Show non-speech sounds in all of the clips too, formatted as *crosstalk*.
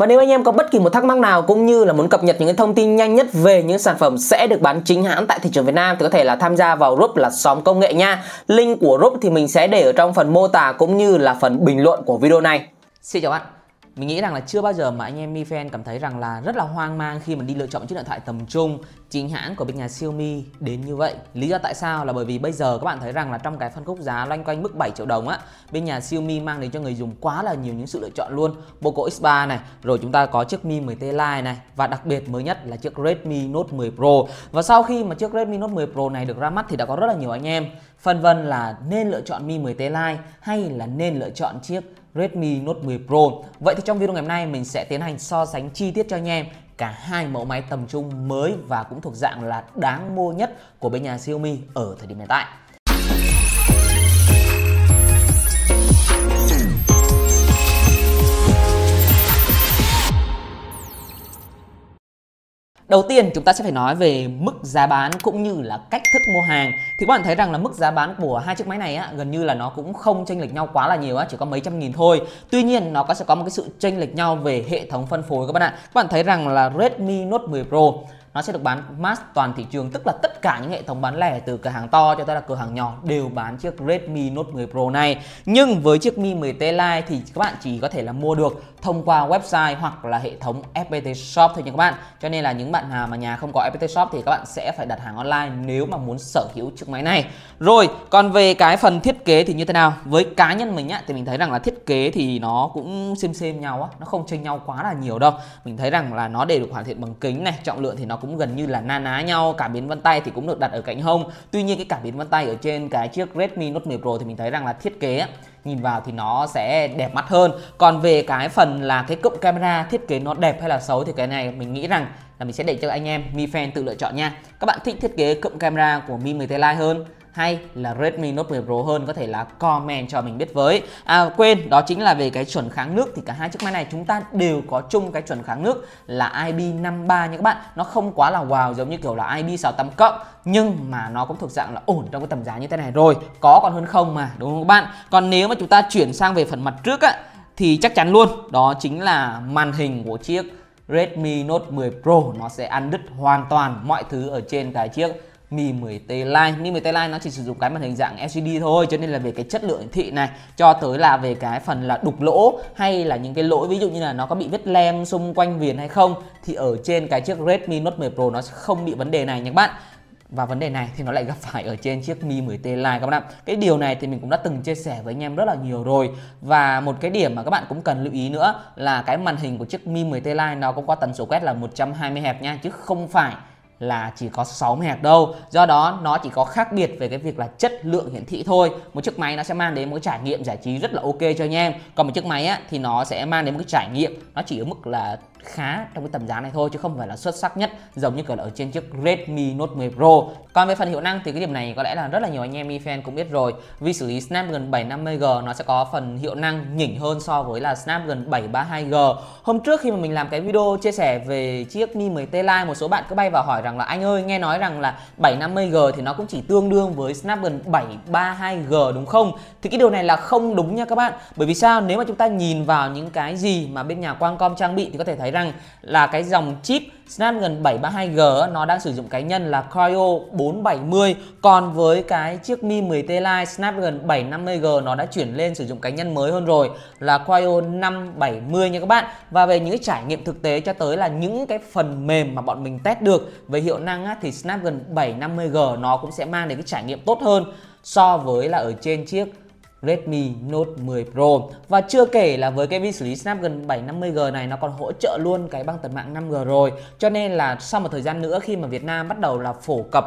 Và nếu anh em có bất kỳ một thắc mắc nào cũng như là muốn cập nhật những cái thông tin nhanh nhất về những sản phẩm sẽ được bán chính hãng tại thị trường Việt Nam thì có thể là tham gia vào group là xóm công nghệ nha. Link của group thì mình sẽ để ở trong phần mô tả cũng như là phần bình luận của video này. Xin chào bạn mình nghĩ rằng là chưa bao giờ mà anh em Mi fan cảm thấy rằng là rất là hoang mang khi mà đi lựa chọn chiếc điện thoại tầm trung chính hãng của bên nhà Xiaomi đến như vậy. Lý do tại sao là bởi vì bây giờ các bạn thấy rằng là trong cái phân khúc giá loanh quanh mức 7 triệu đồng á, bên nhà Xiaomi mang đến cho người dùng quá là nhiều những sự lựa chọn luôn. Poco X3 này, rồi chúng ta có chiếc Mi 10T Lite này và đặc biệt mới nhất là chiếc Redmi Note 10 Pro. Và sau khi mà chiếc Redmi Note 10 Pro này được ra mắt thì đã có rất là nhiều anh em phân vân là nên lựa chọn Mi 10T Lite hay là nên lựa chọn chiếc Redmi Note 10 Pro. Vậy thì trong video ngày hôm nay mình sẽ tiến hành so sánh chi tiết cho anh em cả hai mẫu máy tầm trung mới và cũng thuộc dạng là đáng mua nhất của bên nhà Xiaomi ở thời điểm hiện tại. Đầu tiên chúng ta sẽ phải nói về mức giá bán cũng như là cách thức mua hàng Thì các bạn thấy rằng là mức giá bán của hai chiếc máy này á, gần như là nó cũng không chênh lệch nhau quá là nhiều á, chỉ có mấy trăm nghìn thôi Tuy nhiên nó có sẽ có một cái sự chênh lệch nhau về hệ thống phân phối các bạn ạ Các bạn thấy rằng là Redmi Note 10 Pro nó sẽ được bán mass toàn thị trường tức là tất cả những hệ thống bán lẻ từ cửa hàng to cho tới là cửa hàng nhỏ đều bán chiếc Redmi Note 10 Pro này nhưng với chiếc Mi 10T Lite thì các bạn chỉ có thể là mua được thông qua website hoặc là hệ thống FPT Shop thôi nha các bạn. Cho nên là những bạn nào mà nhà không có FPT Shop thì các bạn sẽ phải đặt hàng online nếu mà muốn sở hữu chiếc máy này. Rồi, còn về cái phần thiết kế thì như thế nào? Với cá nhân mình á thì mình thấy rằng là thiết kế thì nó cũng xem xem nhau á, nó không chênh nhau quá là nhiều đâu. Mình thấy rằng là nó đều được hoàn thiện bằng kính này, trọng lượng thì nó cũng gần như là na ná nhau, cảm biến vân tay thì cũng được đặt ở cạnh hông. Tuy nhiên cái cảm biến vân tay ở trên cái chiếc Redmi Note 10 Pro thì mình thấy rằng là thiết kế á, nhìn vào thì nó sẽ đẹp mắt hơn còn về cái phần là cái cụm camera thiết kế nó đẹp hay là xấu thì cái này mình nghĩ rằng là mình sẽ để cho anh em Mi Fan tự lựa chọn nha các bạn thích thiết kế cụm camera của Mi 10 T Lite hơn hay là Redmi Note 10 Pro hơn có thể là comment cho mình biết với à quên đó chính là về cái chuẩn kháng nước thì cả hai chiếc máy này chúng ta đều có chung cái chuẩn kháng nước là IP53 nha các bạn nó không quá là wow giống như kiểu là IP68 cộng nhưng mà nó cũng thuộc dạng là ổn trong cái tầm giá như thế này rồi có còn hơn không mà đúng không các bạn còn nếu mà chúng ta chuyển sang về phần mặt trước á thì chắc chắn luôn đó chính là màn hình của chiếc Redmi Note 10 Pro nó sẽ ăn đứt hoàn toàn mọi thứ ở trên cái chiếc Mi 10T Lite Mi 10T Lite nó chỉ sử dụng cái màn hình dạng LCD thôi cho nên là về cái chất lượng thị này cho tới là về cái phần là đục lỗ hay là những cái lỗi ví dụ như là nó có bị vết lem xung quanh viền hay không thì ở trên cái chiếc Redmi Note 10 Pro nó không bị vấn đề này nhé các bạn và vấn đề này thì nó lại gặp phải ở trên chiếc Mi 10T Lite các bạn ạ. Cái điều này thì mình cũng đã từng chia sẻ với anh em rất là nhiều rồi. Và một cái điểm mà các bạn cũng cần lưu ý nữa là cái màn hình của chiếc Mi 10T Lite nó cũng có tần số quét là 120 Hz nha chứ không phải là chỉ có 60 hạt đâu do đó nó chỉ có khác biệt về cái việc là chất lượng hiển thị thôi một chiếc máy nó sẽ mang đến một cái trải nghiệm giải trí rất là ok cho anh em còn một chiếc máy á, thì nó sẽ mang đến một cái trải nghiệm nó chỉ ở mức là khá trong cái tầm giá này thôi chứ không phải là xuất sắc nhất giống như kiểu là ở trên chiếc Redmi Note 10 Pro. Còn về phần hiệu năng thì cái điểm này có lẽ là rất là nhiều anh em Mi fan cũng biết rồi. Vì xử lý Snapdragon 750G nó sẽ có phần hiệu năng nhỉnh hơn so với là Snapdragon 732G. Hôm trước khi mà mình làm cái video chia sẻ về chiếc Mi 10T Lite một số bạn cứ bay vào hỏi rằng rằng là anh ơi nghe nói rằng là 750G thì nó cũng chỉ tương đương với Snapdragon 732G đúng không? Thì cái điều này là không đúng nha các bạn. Bởi vì sao? Nếu mà chúng ta nhìn vào những cái gì mà bên nhà Qualcomm trang bị thì có thể thấy rằng là cái dòng chip Snapdragon 732G nó đang sử dụng cái nhân là Cryo 470 còn với cái chiếc Mi 10T Lite Snapdragon 750G nó đã chuyển lên sử dụng cái nhân mới hơn rồi là Cryo 570 nha các bạn. Và về những cái trải nghiệm thực tế cho tới là những cái phần mềm mà bọn mình test được về với hiệu năng á, thì Snapdragon 750G nó cũng sẽ mang đến cái trải nghiệm tốt hơn so với là ở trên chiếc Redmi Note 10 Pro và chưa kể là với cái vi xử lý Snapdragon 750G này nó còn hỗ trợ luôn cái băng tần mạng 5G rồi cho nên là sau một thời gian nữa khi mà Việt Nam bắt đầu là phổ cập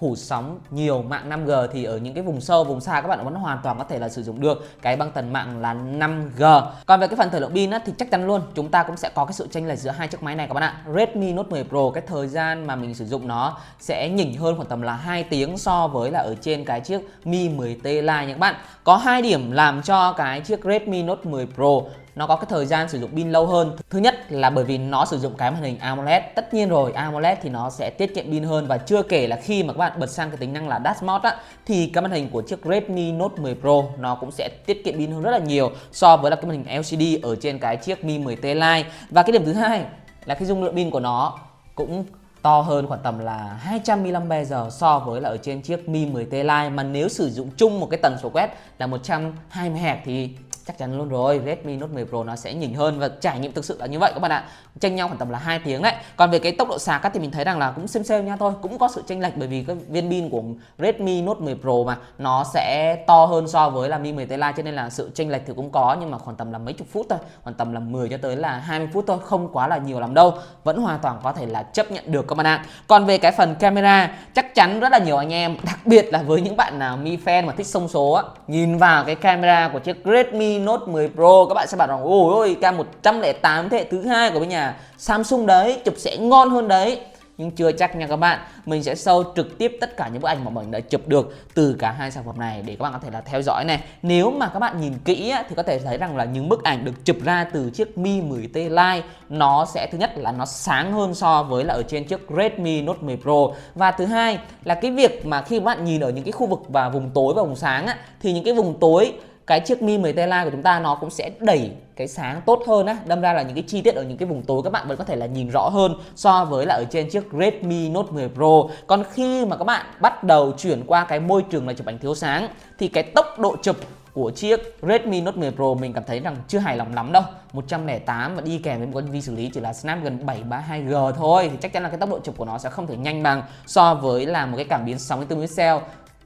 phủ sóng nhiều mạng 5G thì ở những cái vùng sâu vùng xa các bạn vẫn hoàn toàn có thể là sử dụng được cái băng tần mạng là 5G còn về cái phần thời lượng pin á, thì chắc chắn luôn chúng ta cũng sẽ có cái sự chênh lệch giữa hai chiếc máy này các bạn ạ Redmi Note 10 Pro cái thời gian mà mình sử dụng nó sẽ nhỉnh hơn khoảng tầm là 2 tiếng so với là ở trên cái chiếc Mi 10T Lite nhé các bạn có hai điểm làm cho cái chiếc Redmi Note 10 Pro nó có cái thời gian sử dụng pin lâu hơn thứ nhất là bởi vì nó sử dụng cái màn hình AMOLED tất nhiên rồi AMOLED thì nó sẽ tiết kiệm pin hơn và chưa kể là khi mà các bạn bật sang cái tính năng là Dash Mode á thì cái màn hình của chiếc Redmi Note 10 Pro nó cũng sẽ tiết kiệm pin hơn rất là nhiều so với là cái màn hình LCD ở trên cái chiếc Mi 10T Lite và cái điểm thứ hai là cái dung lượng pin của nó cũng to hơn khoảng tầm là 200 mAh so với là ở trên chiếc Mi 10T Lite mà nếu sử dụng chung một cái tần số quét là 120 Hz thì chắc chắn luôn rồi Redmi Note 10 Pro nó sẽ nhìn hơn và trải nghiệm thực sự là như vậy các bạn ạ tranh nhau khoảng tầm là hai tiếng đấy còn về cái tốc độ sạc thì mình thấy rằng là cũng xem xem nha thôi cũng có sự chênh lệch bởi vì cái viên pin của Redmi Note 10 Pro mà nó sẽ to hơn so với là Mi 10 Ti Lite cho nên là sự chênh lệch thì cũng có nhưng mà khoảng tầm là mấy chục phút thôi khoảng tầm là 10 cho tới là 20 phút thôi không quá là nhiều lắm đâu vẫn hoàn toàn có thể là chấp nhận được các bạn ạ còn về cái phần camera chắc chắn rất là nhiều anh em *laughs* đặc biệt là với những bạn nào Mi fan mà thích sông số á, nhìn vào cái camera của chiếc Redmi Mi Note 10 Pro các bạn sẽ bảo rằng ôi ôi cam 108 thế hệ thứ hai của bên nhà Samsung đấy chụp sẽ ngon hơn đấy nhưng chưa chắc nha các bạn mình sẽ sâu trực tiếp tất cả những bức ảnh mà mình đã chụp được từ cả hai sản phẩm này để các bạn có thể là theo dõi này nếu mà các bạn nhìn kỹ thì có thể thấy rằng là những bức ảnh được chụp ra từ chiếc Mi 10T Lite nó sẽ thứ nhất là nó sáng hơn so với là ở trên chiếc Redmi Note 10 Pro và thứ hai là cái việc mà khi các bạn nhìn ở những cái khu vực và vùng tối và vùng sáng thì những cái vùng tối cái chiếc mi 10 tela của chúng ta nó cũng sẽ đẩy cái sáng tốt hơn á đâm ra là những cái chi tiết ở những cái vùng tối các bạn vẫn có thể là nhìn rõ hơn so với là ở trên chiếc Redmi Note 10 Pro còn khi mà các bạn bắt đầu chuyển qua cái môi trường là chụp ảnh thiếu sáng thì cái tốc độ chụp của chiếc Redmi Note 10 Pro mình cảm thấy rằng chưa hài lòng lắm đâu 108 và đi kèm với một con vi xử lý chỉ là Snapdragon 732G thôi thì chắc chắn là cái tốc độ chụp của nó sẽ không thể nhanh bằng so với là một cái cảm biến 64 pixel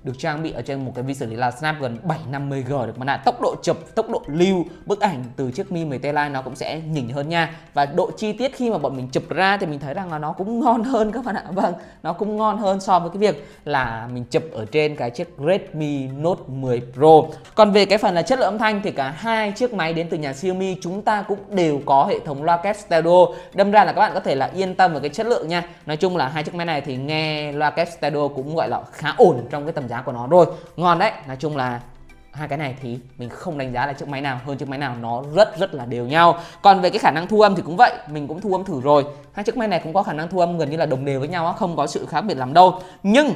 được trang bị ở trên một cái vi xử lý là Snapdragon 750G được mà là tốc độ chụp, tốc độ lưu bức ảnh từ chiếc Mi 10T Lite nó cũng sẽ nhỉnh hơn nha. Và độ chi tiết khi mà bọn mình chụp ra thì mình thấy rằng là nó cũng ngon hơn các bạn ạ. Vâng, nó cũng ngon hơn so với cái việc là mình chụp ở trên cái chiếc Redmi Note 10 Pro. Còn về cái phần là chất lượng âm thanh thì cả hai chiếc máy đến từ nhà Xiaomi chúng ta cũng đều có hệ thống loa kép stereo. Đâm ra là các bạn có thể là yên tâm về cái chất lượng nha. Nói chung là hai chiếc máy này thì nghe loa kép stereo cũng gọi là khá ổn trong cái tầm giá giá của nó rồi ngon đấy nói chung là hai cái này thì mình không đánh giá là chiếc máy nào hơn chiếc máy nào nó rất rất là đều nhau còn về cái khả năng thu âm thì cũng vậy mình cũng thu âm thử rồi hai chiếc máy này cũng có khả năng thu âm gần như là đồng đều với nhau không có sự khác biệt lắm đâu nhưng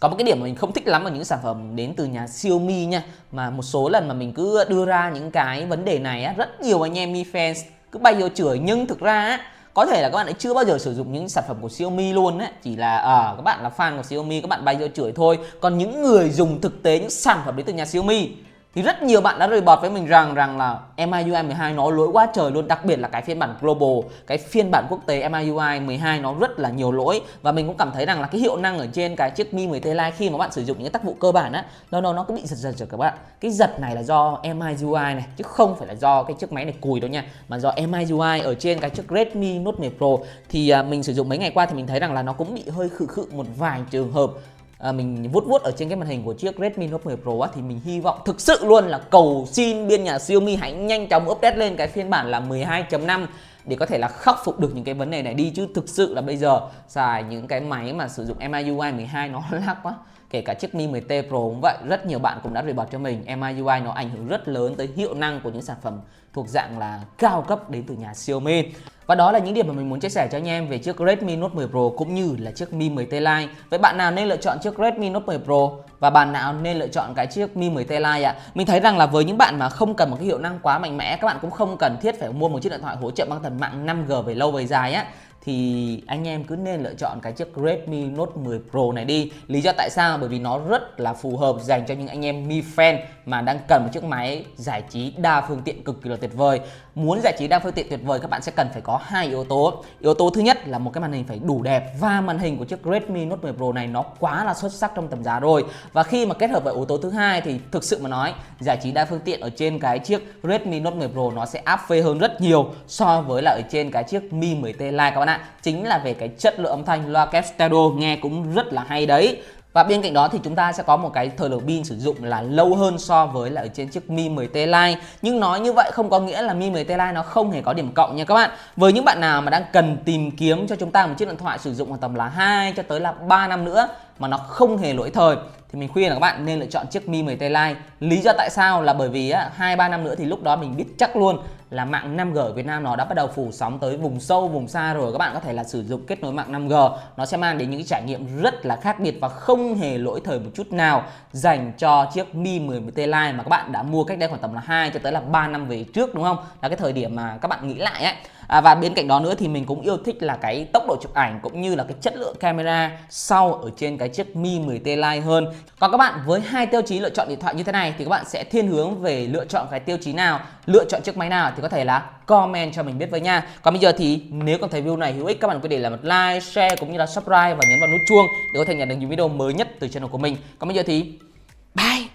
có một cái điểm mà mình không thích lắm ở những sản phẩm đến từ nhà Xiaomi nha mà một số lần mà mình cứ đưa ra những cái vấn đề này á rất nhiều anh em Mi fans cứ bay vô chửi nhưng thực ra á có thể là các bạn ấy chưa bao giờ sử dụng những sản phẩm của Xiaomi luôn ấy chỉ là à, các bạn là fan của Xiaomi các bạn bay ra chửi thôi còn những người dùng thực tế những sản phẩm đến từ nhà Xiaomi thì rất nhiều bạn đã bọt với mình rằng rằng là MIUI 12 nó lỗi quá trời luôn đặc biệt là cái phiên bản global cái phiên bản quốc tế MIUI 12 nó rất là nhiều lỗi và mình cũng cảm thấy rằng là cái hiệu năng ở trên cái chiếc Mi 10 t Lite khi mà bạn sử dụng những cái tác vụ cơ bản á nó nó nó cứ bị giật giật giật các bạn cái giật này là do MIUI này chứ không phải là do cái chiếc máy này cùi đâu nha mà do MIUI ở trên cái chiếc Redmi Note 10 Pro thì à, mình sử dụng mấy ngày qua thì mình thấy rằng là nó cũng bị hơi khự khự một vài trường hợp à, mình vuốt vuốt ở trên cái màn hình của chiếc Redmi Note 10 Pro á, thì mình hy vọng thực sự luôn là cầu xin biên nhà Xiaomi hãy nhanh chóng update lên cái phiên bản là 12.5 để có thể là khắc phục được những cái vấn đề này đi chứ thực sự là bây giờ xài những cái máy mà sử dụng MIUI 12 nó *laughs* lắc quá kể cả chiếc Mi 10T Pro cũng vậy rất nhiều bạn cũng đã report cho mình MIUI nó ảnh hưởng rất lớn tới hiệu năng của những sản phẩm thuộc dạng là cao cấp đến từ nhà Xiaomi và đó là những điểm mà mình muốn chia sẻ cho anh em về chiếc Redmi Note 10 Pro cũng như là chiếc Mi 10T Lite. Vậy bạn nào nên lựa chọn chiếc Redmi Note 10 Pro và bạn nào nên lựa chọn cái chiếc Mi 10T Lite ạ? À? Mình thấy rằng là với những bạn mà không cần một cái hiệu năng quá mạnh mẽ, các bạn cũng không cần thiết phải mua một chiếc điện thoại hỗ trợ băng tần mạng 5G về lâu về dài á thì anh em cứ nên lựa chọn cái chiếc Redmi Note 10 Pro này đi. Lý do tại sao? Bởi vì nó rất là phù hợp dành cho những anh em Mi fan mà đang cần một chiếc máy giải trí đa phương tiện cực kỳ là tuyệt vời muốn giải trí đa phương tiện tuyệt vời các bạn sẽ cần phải có hai yếu tố yếu tố thứ nhất là một cái màn hình phải đủ đẹp và màn hình của chiếc Redmi Note 10 Pro này nó quá là xuất sắc trong tầm giá rồi và khi mà kết hợp với yếu tố thứ hai thì thực sự mà nói giải trí đa phương tiện ở trên cái chiếc Redmi Note 10 Pro nó sẽ áp phê hơn rất nhiều so với là ở trên cái chiếc Mi 10T Lite các bạn ạ chính là về cái chất lượng âm thanh loa kép stereo nghe cũng rất là hay đấy và bên cạnh đó thì chúng ta sẽ có một cái thời lượng pin sử dụng là lâu hơn so với là ở trên chiếc Mi 10T Lite. Nhưng nói như vậy không có nghĩa là Mi 10T Lite nó không hề có điểm cộng nha các bạn. Với những bạn nào mà đang cần tìm kiếm cho chúng ta một chiếc điện thoại sử dụng khoảng tầm là 2 cho tới là 3 năm nữa mà nó không hề lỗi thời thì mình khuyên là các bạn nên lựa chọn chiếc Mi 10T Lite. Lý do tại sao là bởi vì á 2 3 năm nữa thì lúc đó mình biết chắc luôn là mạng 5G ở Việt Nam nó đã bắt đầu phủ sóng tới vùng sâu, vùng xa rồi. Các bạn có thể là sử dụng kết nối mạng 5G, nó sẽ mang đến những trải nghiệm rất là khác biệt và không hề lỗi thời một chút nào dành cho chiếc Mi 10T Lite mà các bạn đã mua cách đây khoảng tầm là 2 cho tới là 3 năm về trước đúng không? Là cái thời điểm mà các bạn nghĩ lại ấy. À, và bên cạnh đó nữa thì mình cũng yêu thích là cái tốc độ chụp ảnh cũng như là cái chất lượng camera sau ở trên cái chiếc Mi 10T Lite hơn. Còn các bạn với hai tiêu chí lựa chọn điện thoại như thế này thì các bạn sẽ thiên hướng về lựa chọn cái tiêu chí nào, lựa chọn chiếc máy nào thì có thể là comment cho mình biết với nha. Còn bây giờ thì nếu cảm thấy video này hữu ích các bạn có thể là một like, share cũng như là subscribe và nhấn vào nút chuông để có thể nhận được những video mới nhất từ channel của mình. Còn bây giờ thì bye.